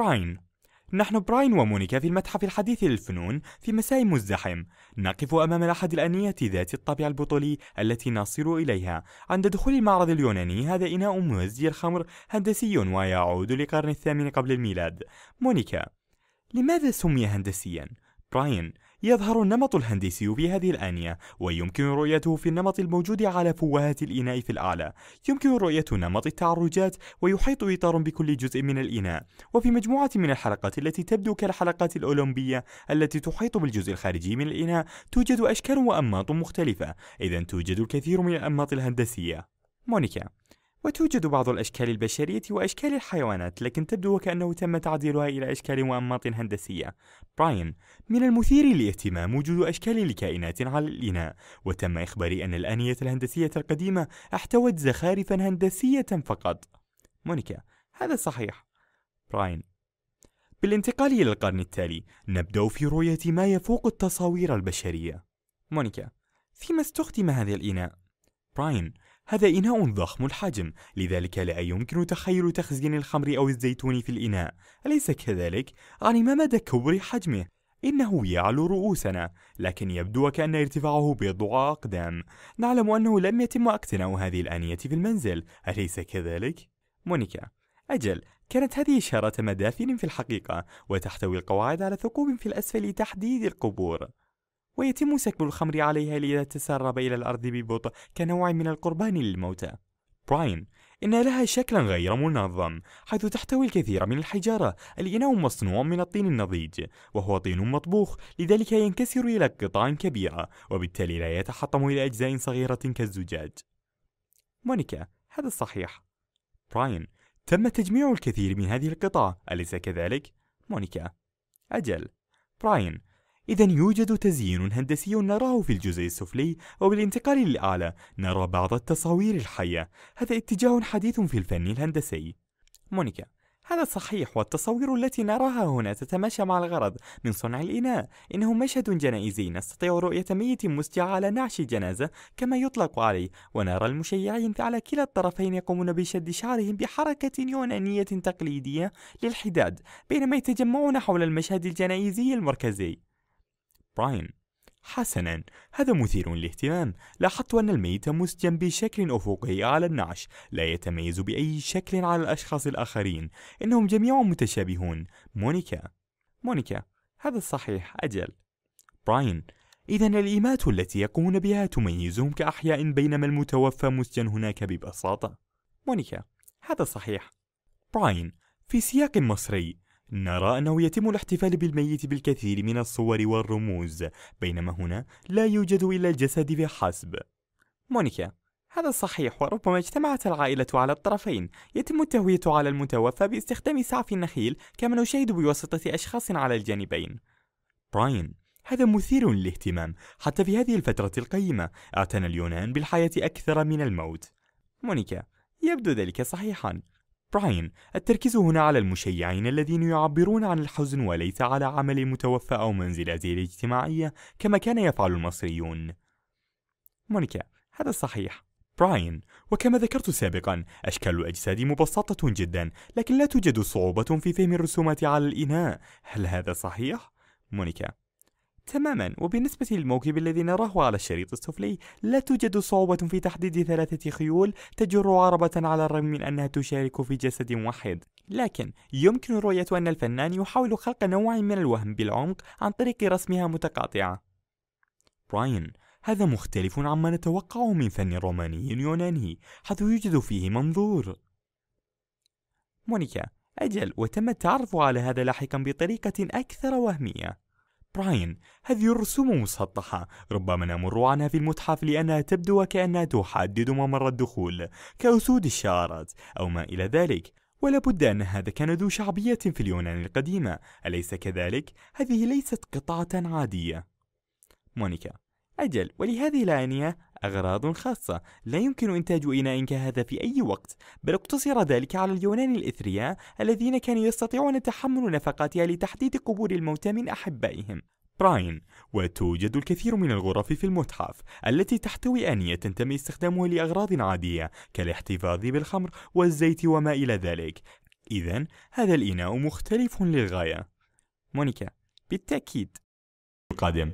براين نحن براين ومونيكا في المتحف الحديث للفنون في مساء مزدحم نقف أمام الأحد الأنية ذات الطابع البطولي التي نصير إليها عند دخول المعرض اليوناني هذا إناء موزي الخمر هندسي ويعود لقرن الثامن قبل الميلاد مونيكا لماذا سمي هندسيا؟ براين يظهر النمط الهندسي في هذه الآنية ويمكن رؤيته في النمط الموجود على فوهات الإناء في الأعلى يمكن رؤية نمط التعرجات ويحيط إطار بكل جزء من الإناء وفي مجموعة من الحلقات التي تبدو كالحلقات الأولمبية التي تحيط بالجزء الخارجي من الإناء توجد أشكال وأنماط مختلفة إذا توجد الكثير من الأنماط الهندسية مونيكا وتوجد بعض الأشكال البشرية وأشكال الحيوانات لكن تبدو وكأنه تم تعديلها إلى أشكال وأنماط هندسية براين من المثير للاهتمام وجود أشكال لكائنات على الإناء وتم إخباري أن الآنية الهندسية القديمة احتوت زخارفا هندسية فقط مونيكا هذا صحيح براين بالانتقال إلى القرن التالي نبدأ في رؤية ما يفوق التصاوير البشرية مونيكا فيما استخدم هذا الإناء؟ براين هذا إناء ضخم الحجم لذلك لا يمكن تخيل تخزين الخمر أو الزيتون في الإناء أليس كذلك؟ ما مدى كبر حجمه إنه يعلو رؤوسنا لكن يبدو وكأن ارتفاعه بضع أقدام نعلم أنه لم يتم اقتناء هذه الآنية في المنزل أليس كذلك؟ مونيكا أجل كانت هذه إشارة مدافن في الحقيقة وتحتوي القواعد على ثقوب في الأسفل لتحديد القبور ويتم سكب الخمر عليها لتتسرب إلى الأرض ببطء كنوع من القربان للموتى براين إن لها شكلا غير منظم حيث تحتوي الكثير من الحجارة الإناء مصنوع من الطين النضيج وهو طين مطبوخ لذلك ينكسر إلى قطع كبيرة وبالتالي لا يتحطم إلى أجزاء صغيرة كالزجاج مونيكا هذا صحيح براين تم تجميع الكثير من هذه القطع أليس كذلك؟ مونيكا أجل براين إذا يوجد تزيين هندسي نراه في الجزء السفلي وبالانتقال للأعلى نرى بعض التصاوير الحية هذا اتجاه حديث في الفن الهندسي مونيكا هذا صحيح والتصوير التي نراها هنا تتماشى مع الغرض من صنع الإناء إنه مشهد جنائزي نستطيع رؤية ميت مستعى على نعش جنازة كما يطلق عليه ونرى المشيعين على كلا الطرفين يقومون بشد شعرهم بحركة يونانية تقليدية للحداد بينما يتجمعون حول المشهد الجنائزي المركزي براين حسنا هذا مثير للاهتمام لاحظت أن الميت مسجن بشكل أفقي على النعش لا يتميز بأي شكل على الأشخاص الآخرين إنهم جميع متشابهون مونيكا مونيكا هذا الصحيح أجل براين إذا الإيمات التي يقومون بها تميزهم كأحياء بينما المتوفى مسجن هناك ببساطة مونيكا هذا صحيح براين في سياق مصري نرى أنه يتم الاحتفال بالميت بالكثير من الصور والرموز بينما هنا لا يوجد إلا الجسد فحسب مونيكا هذا صحيح وربما اجتمعت العائلة على الطرفين يتم التهوية على المتوفى باستخدام سعف النخيل كما نشاهد بواسطة أشخاص على الجانبين براين هذا مثير للاهتمام حتى في هذه الفترة القيمة أعتنى اليونان بالحياة أكثر من الموت مونيكا يبدو ذلك صحيحا براين التركيز هنا على المشيعين الذين يعبرون عن الحزن وليس على عمل المتوفى أو منزلته الاجتماعية كما كان يفعل المصريون مونيكا هذا صحيح براين وكما ذكرت سابقا أشكال الأجساد مبسطة جدا لكن لا توجد صعوبة في فهم الرسومات على الإناء هل هذا صحيح؟ مونيكا تماما وبالنسبة للموكب الذي نراه على الشريط السفلي لا توجد صعوبة في تحديد ثلاثة خيول تجر عربة على الرغم من أنها تشارك في جسد واحد لكن يمكن رؤية أن الفنان يحاول خلق نوع من الوهم بالعمق عن طريق رسمها متقاطعة براين هذا مختلف عما نتوقعه من فن روماني يوناني حيث يوجد فيه منظور مونيكا أجل وتم التعرف على هذا لاحقا بطريقة أكثر وهمية براين هذه الرسوم مسطحة ربما نمر عنها في المتحف لأنها تبدو وكأنها تحدد ممر الدخول كأسود الشعارات أو ما إلى ذلك ولا بد أن هذا كان ذو شعبية في اليونان القديمة أليس كذلك؟ هذه ليست قطعة عادية مونيكا أجل ولهذه الآنية أغراض خاصة لا يمكن إنتاج إناء كهذا في أي وقت بل اقتصر ذلك على اليونان الإثرياء الذين كانوا يستطيعون تحمل نفقاتها لتحديد قبور الموتى من أحبائهم براين وتوجد الكثير من الغرف في المتحف التي تحتوي آنية تنتمي استخدامها لأغراض عادية كالاحتفاظ بالخمر والزيت وما إلى ذلك إذا هذا الإناء مختلف للغاية مونيكا بالتأكيد القادم